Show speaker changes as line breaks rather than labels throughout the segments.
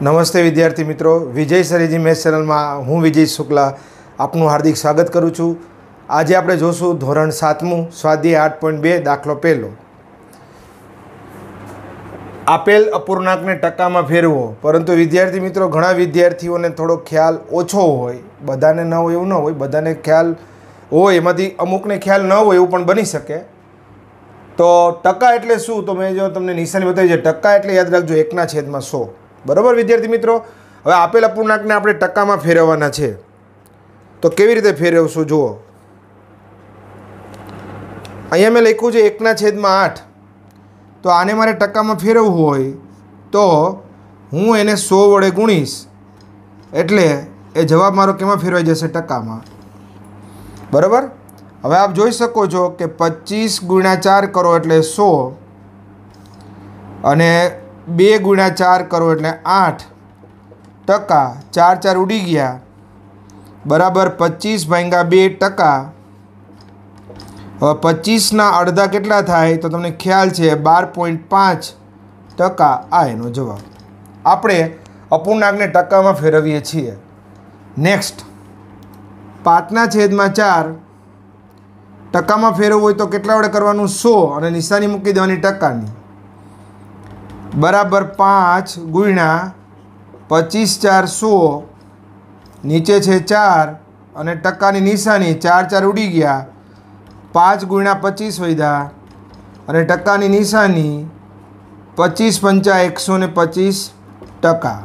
નમસ્તે વિદ્યાર્થી મિત્રો વિજય સરેજી મેસ ચેનલમાં હું વિજય શુક્લા આપનું હાર્દિક સ્વાગત કરું છું આજે આપણે જોશું ધોરણ સાતમું સ્વાધ્યાય આઠ પોઈન્ટ બે દાખલો પહેલો આપેલ અપૂર્ણાંકને ટકામાં ફેરવો પરંતુ વિદ્યાર્થી મિત્રો ઘણા વિદ્યાર્થીઓને થોડો ખ્યાલ ઓછો હોય બધાને ન હોય એવું ન હોય બધાને ખ્યાલ હોય એમાંથી અમુકને ખ્યાલ ન હોય એવું પણ બની શકે તો ટકા એટલે શું તો મેં જો તમને નિશાની બતાવી છે ટકા એટલે યાદ રાખજો એકના છેદમાં સો બરાબર વિદ્યાર્થી મિત્રો હવે આપેલ અપૂર્ણાંકને આપણે ટકામાં ફેરવવાના છે તો કેવી રીતે ફેરવશું જુઓ અહીંયા મેં લખ્યું છે એકના છેદમાં આઠ તો આને મારે ટકામાં ફેરવવું હોય તો હું એને સો વડે ગુણીશ એટલે એ જવાબ મારો કેમાં ફેરવાઈ જશે ટકામાં બરાબર હવે આપ જોઈ શકો છો કે પચીસ ગુણ્યા ચાર કરો એટલે સો અને બે ગુણ્યા ચાર કરો એટલે આઠ ટકા ચાર ચાર ઉડી ગયા બરાબર પચીસ ભાંગા બે ટકા હવે પચીસના અડધા કેટલા થાય તો તમને ખ્યાલ છે બાર પોઈન્ટ પાંચ ટકા આ એનો જવાબ આપણે અપૂર્ણાંકને ટકામાં ફેરવીએ છીએ નેક્સ્ટ પાંચના છેદમાં ચાર ટકામાં ફેરવવું હોય તો કેટલા વડે કરવાનું સો અને નિશાની મૂકી દેવાની ટકાની બરાબર પાંચ ગુણ્યા પચીસ ચાર સો નીચે છે ચાર અને ટકાની નિશાની ચાર ચાર ઉડી ગયા પાંચ ગુણ્યા પચીસ વધ્યા અને ટકાની નિશાની પચીસ પંચા એકસો ને પચીસ ટકા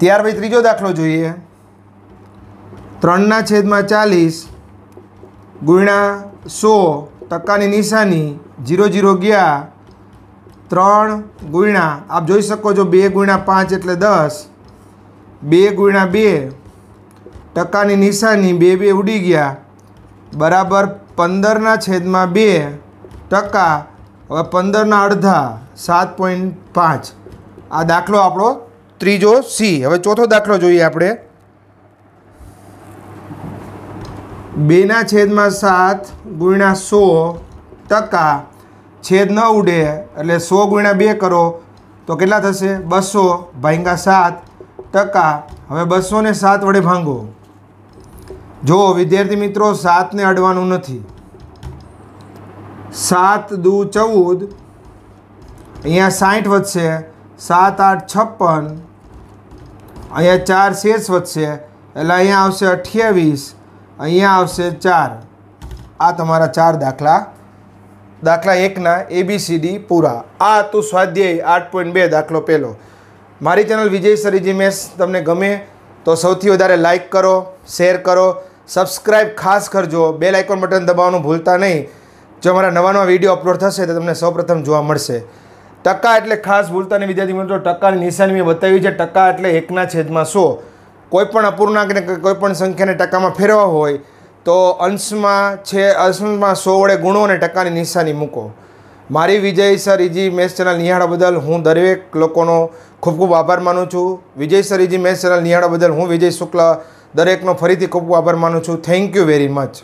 ત્યાર પછી ત્રીજો દાખલો જોઈએ ત્રણના છેદમાં ચાલીસ ગુણ્યા સો ટકાની નિશાની ઝીરો જીરો ગયા ત્રણ ગુણ્યા આપ જોઈ શકો છો બે ગુણ્યા પાંચ એટલે દસ બે ગુણ્યા બે ટકાની નિશાની બે બે ઉડી ગયા બરાબર પંદરના છેદમાં બે ટકા હવે પંદરના અડધા સાત પોઈન્ટ પાંચ આ દાખલો આપણો ત્રીજો સી હવે ચોથો દાખલો જોઈએ આપણે બેના છેદમાં સાત ગુણ્યા સો ટકા છેદ ન ઉડે એટલે સો ગુણ્યા બે કરો તો કેટલા થશે બસો ભાંગા સાત ટકા હવે બસોને સાત વડે ભાંગો જો વિદ્યાર્થી મિત્રો સાતને અડવાનું નથી સાત દુ ચૌદ અહીંયા સાઠ વધશે સાત આઠ છપ્પન અહીંયા ચાર શેષ વધશે એટલે અહીંયા આવશે અઠ્યાવીસ અહીંયા આવશે ચાર આ તમારા ચાર દાખલા દાખલા એકના એબીસીડી પૂરા આ હતું સ્વાધ્યાય આઠ પોઈન્ટ બે દાખલો પહેલો મારી ચેનલ વિજય સરીજી મેસ તમને ગમે તો સૌથી વધારે લાઇક કરો શેર કરો સબસ્ક્રાઇબ ખાસ કરજો બે લાઇકોન બટન દબાવવાનું ભૂલતા નહીં જો મારા નવા નવા વિડીયો અપલોડ થશે તો તમને સૌપ્રથમ જોવા મળશે ટકા એટલે ખાસ ભૂલતા નહીં વિદ્યાર્થી મિત્રો ટકાની નિશાની મેં બતાવી છે ટકા એટલે એકના છેદમાં સો કોઈપણ અપૂર્ણાંકને કોઈપણ સંખ્યાને ટકામાં ફેરવા હોય તો અંશમાં છે અંશમાં સો વડે ગુણો અને ટકાની નિશાની મૂકો મારી વિજય સર ઇજી મેસ ચેનલ નિહાળા બદલ હું દરેક લોકોનો ખૂબ ખૂબ આભાર માનું છું વિજય સર ઇજી મેચ ચેનલ નિહાળા બદલ હું વિજય શુક્લા દરેકનો ફરીથી ખૂબ ખૂબ આભાર માનું છું થેન્ક યુ વેરી મચ